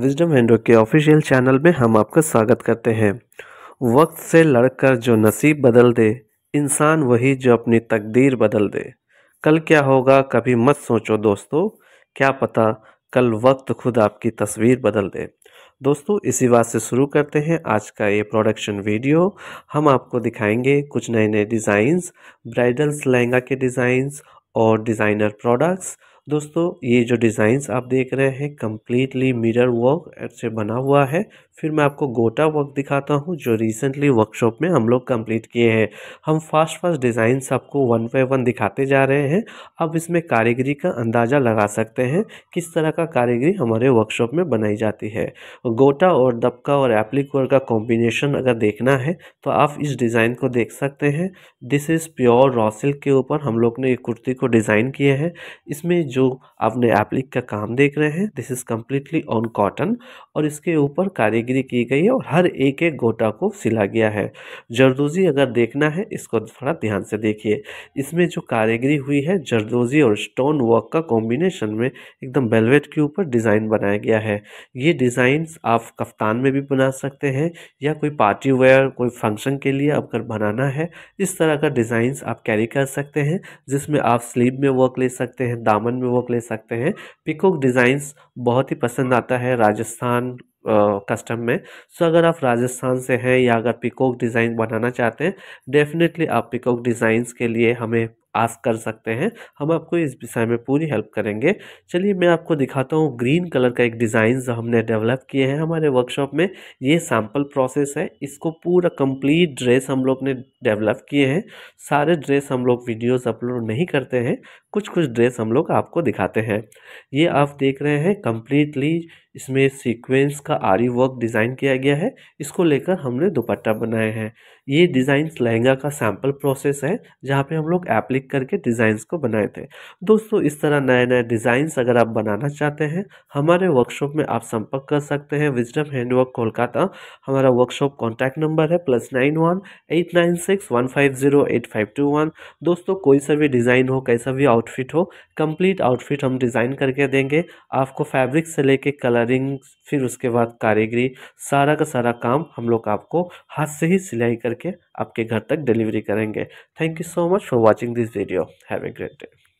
wisdom हैंडो के official channel में हम आपका स्वागत करते हैं वक्त से लड़कर जो नसीब बदल दे इंसान वही जो अपनी तकदीर बदल दे कल क्या होगा कभी मत सोचो दोस्तों क्या पता कल वक्त खुद आपकी तस्वीर बदल दे दोस्तों इसी बात से शुरू करते हैं आज का ये प्रोडक्शन वीडियो हम आपको दिखाएंगे कुछ नए नए डिज़ाइंस ब्राइडल्स लहंगा के डिज़ाइंस और डिज़ाइनर प्रोडक्ट्स दोस्तों ये जो डिज़ाइंस आप देख रहे हैं कम्प्लीटली मिरर वर्क से बना हुआ है फिर मैं आपको गोटा वर्क दिखाता हूँ जो रिसेंटली वर्कशॉप में हम लोग कंप्लीट किए हैं हम फास्ट फास्ट डिज़ाइंस आपको वन बाई वन दिखाते जा रहे हैं आप इसमें कारीगरी का अंदाज़ा लगा सकते हैं किस तरह का कारीगरी हमारे वर्कशॉप में बनाई जाती है गोटा और दबका और एप्लिक वर्क का कॉम्बिनेशन अगर देखना है तो आप इस डिज़ाइन को देख सकते हैं दिस इज़ प्योर रॉसिल्क के ऊपर हम लोग ने कुर्ती को डिज़ाइन किया है इसमें जो आपने एप्लिक का काम देख रहे हैं this is completely on cotton और इसके ऊपर कारीगरी की गई है और हर एक एक गोटा को सिला गया है जरदोजी अगर देखना है इसको थोड़ा ध्यान से देखिए इसमें जो कारीगरी हुई है जरदोजी और स्टोन वर्क का कॉम्बिनेशन में एकदम बेलवेट के ऊपर डिज़ाइन बनाया गया है ये डिज़ाइन आप कफ्तान में भी बना सकते हैं या कोई पार्टी वेयर कोई फंक्शन के लिए अगर बनाना है इस तरह का डिज़ाइंस आप कैरी कर सकते हैं जिसमें आप स्लीव में वर्क ले सकते हैं दामन में वर्क ले सकते हैं पिकॉक डिज़ाइंस बहुत ही पसंद आता है राजस्थान कस्टम में सो अगर आप राजस्थान से हैं या अगर पिकॉक डिज़ाइन बनाना चाहते हैं डेफिनेटली आप पिकॉक डिज़ाइंस के लिए हमें आस्क कर सकते हैं हम आपको इस विषय में पूरी हेल्प करेंगे चलिए मैं आपको दिखाता हूँ ग्रीन कलर का एक डिज़ाइन हमने डेवलप किए हैं हमारे वर्कशॉप में ये सैम्पल प्रोसेस है इसको पूरा कंप्लीट ड्रेस हम लोग ने डेवलप किए हैं सारे ड्रेस हम लोग वीडियोस अपलोड नहीं करते हैं कुछ कुछ ड्रेस हम लोग आपको दिखाते हैं ये आप देख रहे हैं कम्प्लीटली इसमें सीक्वेंस का आरी वर्क डिज़ाइन किया गया है इसको लेकर हमने दुपट्टा बनाए हैं ये डिज़ाइंस लहंगा का सैम्पल प्रोसेस है जहाँ पे हम लोग एप्लिक करके डिज़ाइंस को बनाए थे दोस्तों इस तरह नए नए डिज़ाइंस अगर आप बनाना चाहते हैं हमारे वर्कशॉप में आप संपर्क कर सकते हैं विजडम हैंडवर्क कोलकाता हमारा वर्कशॉप कॉन्टैक्ट नंबर है plus nine one eight nine six one five zero eight five two one दोस्तों कोई सा भी डिज़ाइन हो कैसा भी आउटफिट हो कम्प्लीट आउटफिट हम डिज़ाइन करके देंगे आपको फैब्रिक से लेके कलरिंग फिर उसके बाद कारीगरी सारा का सारा काम हम लोग आपको हाथ से ही सिलाई कर करके आपके घर तक डिलीवरी करेंगे thank you so much for watching this video have a great day